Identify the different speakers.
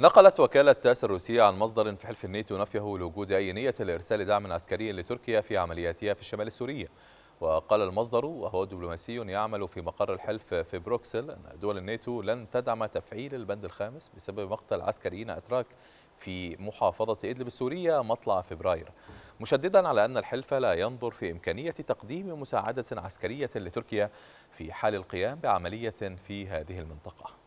Speaker 1: نقلت وكالة تاس الروسية عن مصدر في حلف الناتو نفيه لوجود أي نية لإرسال دعم عسكري لتركيا في عملياتها في الشمال السوري وقال المصدر وهو دبلوماسي يعمل في مقر الحلف في بروكسل أن دول الناتو لن تدعم تفعيل البند الخامس بسبب مقتل عسكريين أتراك في محافظة إدلب السورية مطلع فبراير مشددا على أن الحلف لا ينظر في إمكانية تقديم مساعدة عسكرية لتركيا في حال القيام بعملية في هذه المنطقة